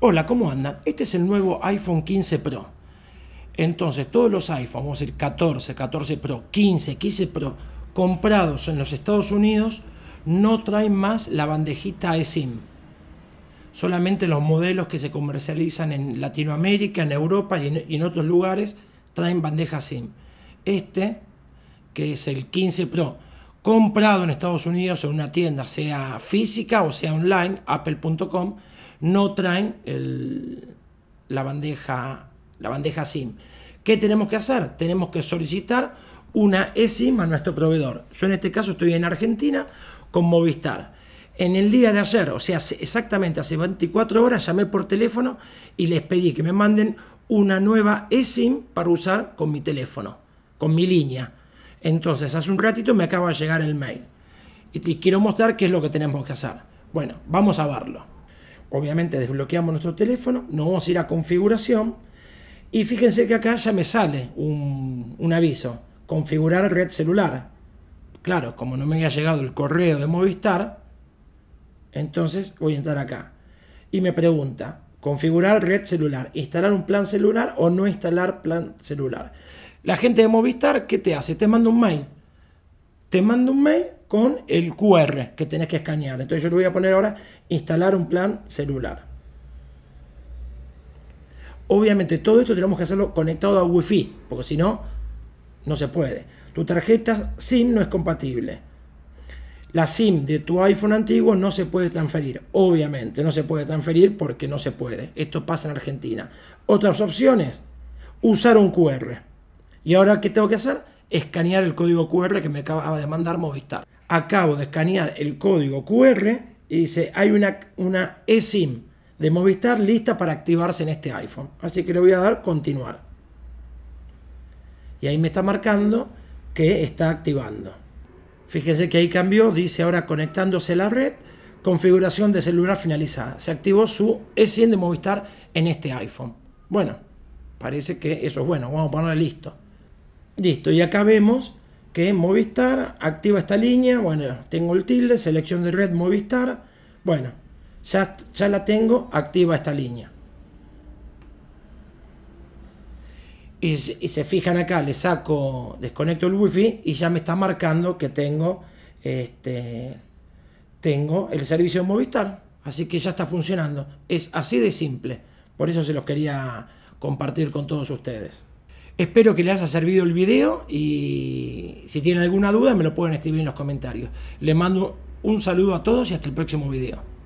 Hola, ¿cómo andan? Este es el nuevo iPhone 15 Pro. Entonces, todos los iPhones, vamos a decir 14, 14 Pro, 15, 15 Pro, comprados en los Estados Unidos, no traen más la bandejita SIM Solamente los modelos que se comercializan en Latinoamérica, en Europa y en, y en otros lugares traen bandeja SIM. Este, que es el 15 Pro, comprado en Estados Unidos en una tienda, sea física o sea online, apple.com, no traen la, bandeja, la bandeja SIM. ¿Qué tenemos que hacer? Tenemos que solicitar una eSIM a nuestro proveedor. Yo en este caso estoy en Argentina con Movistar. En el día de ayer, o sea, exactamente hace 24 horas, llamé por teléfono y les pedí que me manden una nueva eSIM para usar con mi teléfono, con mi línea. Entonces, hace un ratito me acaba de llegar el mail y te quiero mostrar qué es lo que tenemos que hacer. Bueno, vamos a verlo. Obviamente desbloqueamos nuestro teléfono, nos vamos a ir a configuración y fíjense que acá ya me sale un, aviso, configurar red celular. Claro, como no me había llegado el correo de Movistar, entonces voy a entrar acá. Y me pregunta, configurar red celular, instalar un plan celular o no instalar plan celular. La gente de Movistar, ¿qué te hace? Te manda un mail. Te manda un mail con el QR que tenés que escanear. Entonces yo le voy a poner ahora instalar un plan celular. Obviamente todo esto tenemos que hacerlo conectado a Wi-Fi, porque si no, no se puede. Tu tarjeta SIM no es compatible. La SIM de tu iPhone antiguo no se puede transferir. Obviamente no se puede transferir porque no se puede. Esto pasa en Argentina. Otras opciones, usar un QR. ¿Y ahora qué tengo que hacer? escanear el código QR que me acaba de mandar Movistar. Acabo de escanear el código QR y dice, hay una, una eSIM de Movistar lista para activarse en este iPhone. Así que le voy a dar continuar. Y ahí me está marcando que está activando. fíjense que ahí cambió, dice ahora conectándose a la red, configuración de celular finalizada. Se activó su eSIM de Movistar en este iPhone. Bueno, parece que eso es bueno, vamos a ponerle listo. Listo, y acá vemos que Movistar activa esta línea. Bueno, tengo el tilde, selección de red Movistar. Bueno, ya, ya la tengo, activa esta línea. Y, se fijan acá, le saco, desconecto el wifi y ya me está marcando que tengo, este, tengo el servicio de Movistar. Así que ya está funcionando. Es así de simple. Por eso se los quería compartir con todos ustedes. Espero que les haya servido el video y si tienen alguna duda me lo pueden escribir en los comentarios. Les mando un saludo a todos y hasta el próximo video.